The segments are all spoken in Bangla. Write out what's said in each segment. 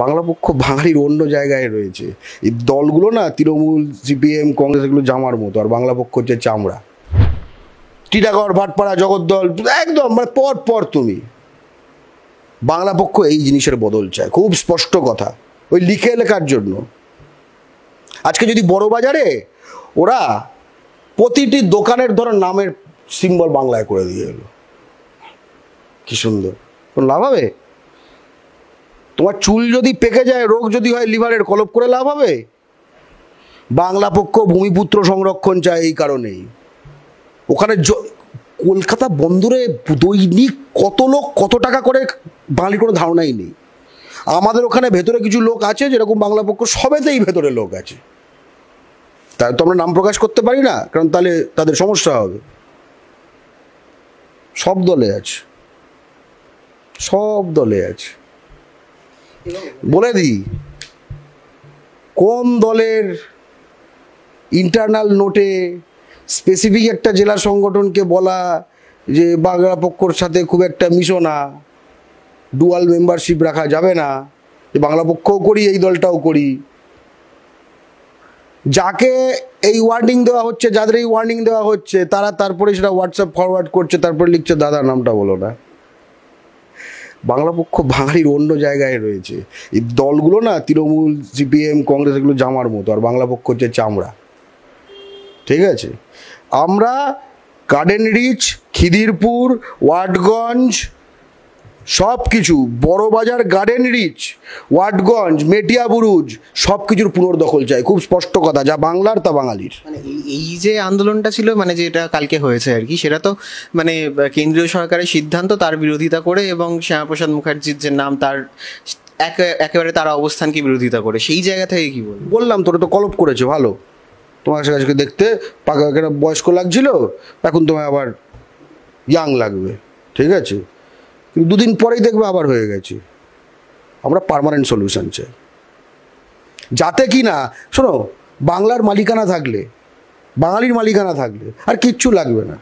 বাংলা পক্ষ বাঙালির অন্য জায়গায় রয়েছে এই দলগুলো না তৃণমূল সিপিএম কংগ্রেস এগুলো জামার মতো আর বাংলা পক্ষ হচ্ছে চামড়া টিটাগড় ভাটপাড়া জগদ্দল একদম মানে পর পর তুমি বাংলা পক্ষ এই জিনিসের বদল চায় খুব স্পষ্ট কথা ওই লিখে লেখার জন্য আজকে যদি বড় বাজারে ওরা প্রতিটি দোকানের ধরো নামের সিম্বল বাংলায় করে দিয়ে এলো কি সুন্দর লাভ হবে তোমার চুল যদি পেকে যায় রোগ যদি হয় লিভারের কলপ করে লাভ হবে বাংলা পক্ষ ভূমিপুত্র সংরক্ষণ চায় এই কারণেই ওখানে কলকাতা বন্দরে দৈনিক কত লোক কত টাকা করে বাঙালির কোনো ধারণাই নেই আমাদের ওখানে ভেতরে কিছু লোক আছে যেরকম বাংলা পক্ষ সবেতেই ভেতরে লোক আছে তাই তো আমরা নাম প্রকাশ করতে পারি না কারণ তাহলে তাদের সমস্যা হবে সব দলে আছে সব দলে আছে বলে দিই কোন দলের ইন্টারনাল নোটে স্পেসিফিক একটা জেলা সংগঠনকে বলা যে বাংলা পক্ষর সাথে খুব একটা মিশো না ডুয়াল মেম্বারশিপ রাখা যাবে না যে বাংলা পক্ষও করি এই দলটাও করি যাকে এই ওয়ার্নিং দেওয়া হচ্ছে যাদের এই ওয়ার্নিং দেওয়া হচ্ছে তারা তারপরে সেটা হোয়াটসঅ্যাপ ফরওয়ার্ড করছে তারপরে লিখছে দাদার নামটা বলো না বাংলা পক্ষ বাঙালির অন্য জায়গায় রয়েছে এই দলগুলো না তৃণমূল সিপিএম কংগ্রেস এগুলো জামার মতো আর বাংলা পক্ষ হচ্ছে চামড়া ঠিক আছে আমরা গার্ডেন রিচ খিদিরপুর ওয়াটগঞ্জ সব কিছু বড়বাজার গার্ডেন রিচ ওয়াটগঞ্জ মেটিয়া বুরুজ সব কিছুর পুনর্দখল চাই খুব স্পষ্ট কথা যা বাংলার তা বাঙালির মানে এই যে আন্দোলনটা ছিল মানে যেটা কালকে হয়েছে আর কি সেটা তো মানে কেন্দ্রীয় সরকারের সিদ্ধান্ত তার বিরোধিতা করে এবং শ্যামাপ্রসাদ মুখার্জির যে নাম তার একেবারে তারা অবস্থানকে বিরোধিতা করে সেই জায়গা থেকে কি বল বললাম তোরা তো কলপ করেছে ভালো তোমার কাছে দেখতে পাকা বয়স্ক লাগছিল এখন তোমায় আবার ইয়াং লাগবে ঠিক আছে দুদিন পরেই দেখবে আবার হয়ে গেছি আমরা পারমানেন্ট সলিউশন চাই যাতে কি না শোনো বাংলার মালিকানা থাকলে বাঙালির মালিকানা থাকলে আর কিচ্ছু লাগবে না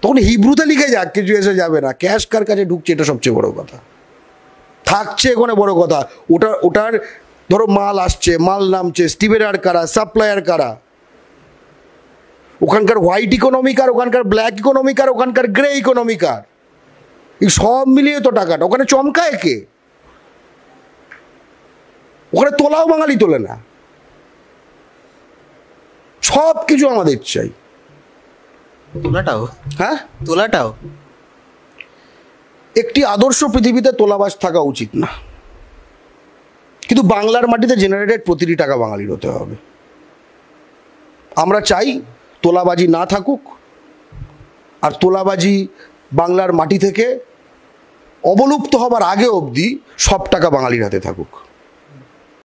তখন হিব্রুতে লিখে যাক কিছু এসে যাবে না ক্যাশ কার কাছে ঢুকছে এটা সবচেয়ে বড় কথা থাকছে এখানে বড় কথা ওটা ওটার ধরো মাল আসছে মাল নামছে স্টিভের আর কারা সাপ্লায়ার কারা ওখানকার হোয়াইট ইকোনমিকার ওখানকার ব্ল্যাক ইকোনমিকার ওখানকার গ্রে ইকোনমিকার এই সব মিলিয়ে তো টাকাটা ওখানে চমকায় কে ওখানে তোলাও বাঙালি তোলে না সব কিছু আমাদের চাই তোলাটাও হ্যাঁ তোলাটাও একটি আদর্শ পৃথিবীতে তোলাবাস থাকা উচিত না কিন্তু বাংলার মাটিতে জেনারেটেড প্রতিটি টাকা বাঙালির হতে হবে আমরা চাই তোলাবাজি না থাকুক আর তোলাবাজি বাংলার মাটি থেকে অবলুপ্ত হবার আগে অবধি সব টাকা বাঙালির হাতে থাকুক